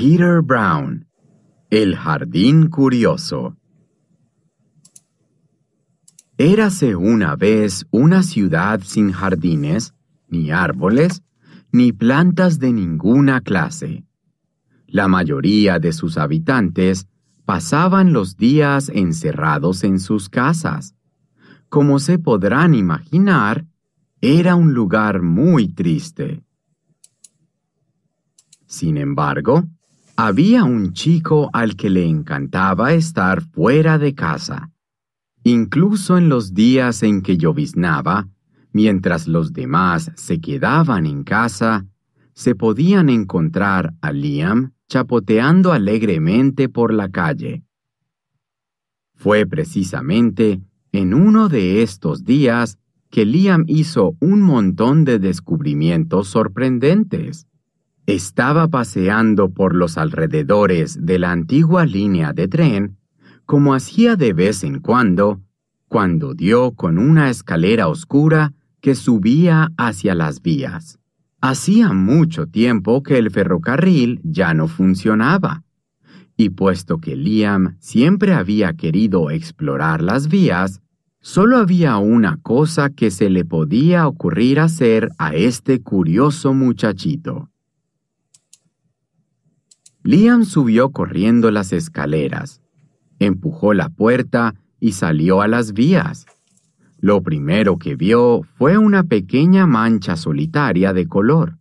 Peter Brown El Jardín Curioso Érase una vez una ciudad sin jardines, ni árboles, ni plantas de ninguna clase. La mayoría de sus habitantes pasaban los días encerrados en sus casas. Como se podrán imaginar, era un lugar muy triste. Sin embargo, había un chico al que le encantaba estar fuera de casa, incluso en los días en que lloviznaba, mientras los demás se quedaban en casa, se podían encontrar a Liam chapoteando alegremente por la calle. Fue precisamente en uno de estos días que Liam hizo un montón de descubrimientos sorprendentes. Estaba paseando por los alrededores de la antigua línea de tren, como hacía de vez en cuando, cuando dio con una escalera oscura que subía hacia las vías. Hacía mucho tiempo que el ferrocarril ya no funcionaba, y puesto que Liam siempre había querido explorar las vías, solo había una cosa que se le podía ocurrir hacer a este curioso muchachito. Liam subió corriendo las escaleras, empujó la puerta y salió a las vías. Lo primero que vio fue una pequeña mancha solitaria de color.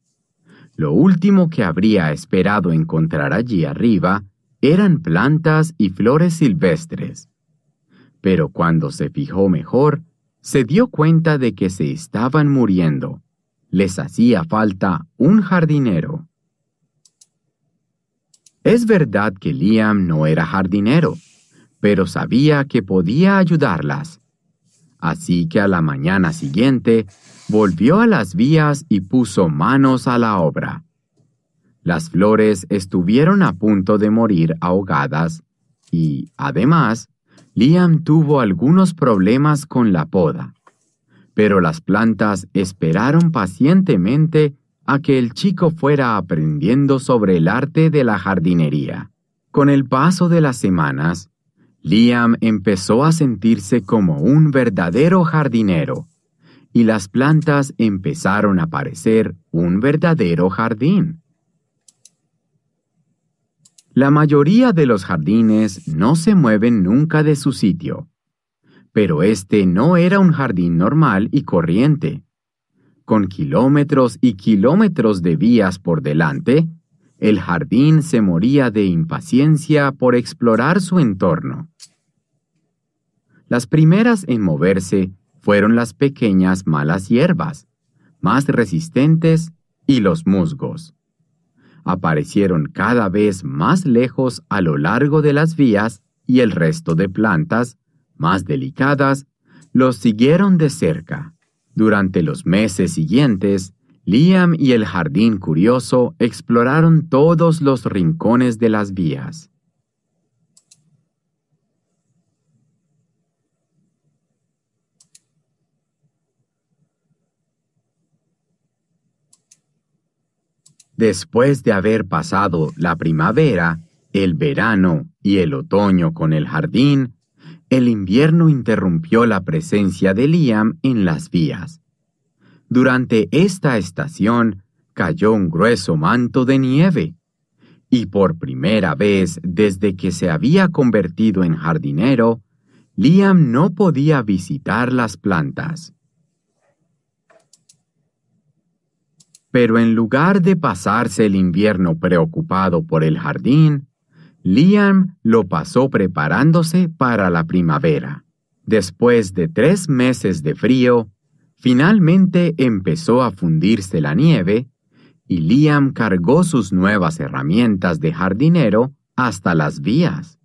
Lo último que habría esperado encontrar allí arriba eran plantas y flores silvestres. Pero cuando se fijó mejor, se dio cuenta de que se estaban muriendo. Les hacía falta un jardinero. Es verdad que Liam no era jardinero, pero sabía que podía ayudarlas. Así que a la mañana siguiente volvió a las vías y puso manos a la obra. Las flores estuvieron a punto de morir ahogadas y, además, Liam tuvo algunos problemas con la poda. Pero las plantas esperaron pacientemente a que el chico fuera aprendiendo sobre el arte de la jardinería. Con el paso de las semanas, Liam empezó a sentirse como un verdadero jardinero, y las plantas empezaron a parecer un verdadero jardín. La mayoría de los jardines no se mueven nunca de su sitio, pero este no era un jardín normal y corriente con kilómetros y kilómetros de vías por delante, el jardín se moría de impaciencia por explorar su entorno. Las primeras en moverse fueron las pequeñas malas hierbas, más resistentes, y los musgos. Aparecieron cada vez más lejos a lo largo de las vías y el resto de plantas, más delicadas, los siguieron de cerca. Durante los meses siguientes, Liam y el jardín curioso exploraron todos los rincones de las vías. Después de haber pasado la primavera, el verano y el otoño con el jardín, el invierno interrumpió la presencia de Liam en las vías. Durante esta estación cayó un grueso manto de nieve, y por primera vez desde que se había convertido en jardinero, Liam no podía visitar las plantas. Pero en lugar de pasarse el invierno preocupado por el jardín, Liam lo pasó preparándose para la primavera. Después de tres meses de frío, finalmente empezó a fundirse la nieve y Liam cargó sus nuevas herramientas de jardinero hasta las vías.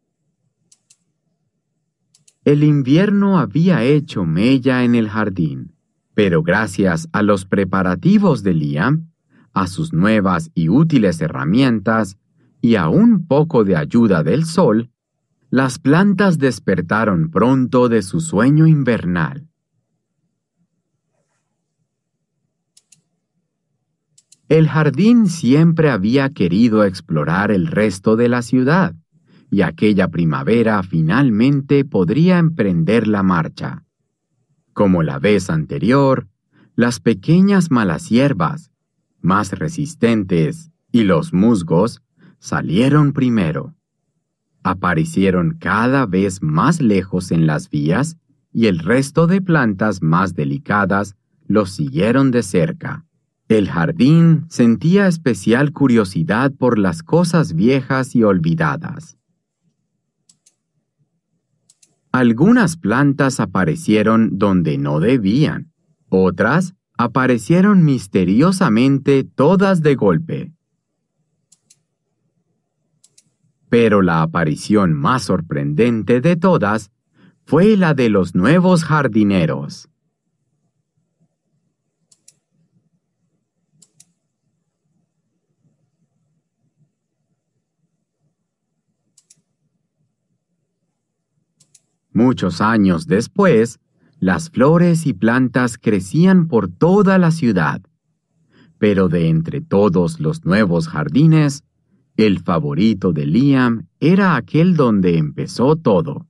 El invierno había hecho mella en el jardín, pero gracias a los preparativos de Liam, a sus nuevas y útiles herramientas y a un poco de ayuda del sol, las plantas despertaron pronto de su sueño invernal. El jardín siempre había querido explorar el resto de la ciudad, y aquella primavera finalmente podría emprender la marcha. Como la vez anterior, las pequeñas malas hierbas, más resistentes, y los musgos salieron primero. Aparecieron cada vez más lejos en las vías y el resto de plantas más delicadas los siguieron de cerca. El jardín sentía especial curiosidad por las cosas viejas y olvidadas. Algunas plantas aparecieron donde no debían, otras aparecieron misteriosamente todas de golpe. Pero la aparición más sorprendente de todas fue la de los nuevos jardineros. Muchos años después, las flores y plantas crecían por toda la ciudad, pero de entre todos los nuevos jardines, el favorito de Liam era aquel donde empezó todo.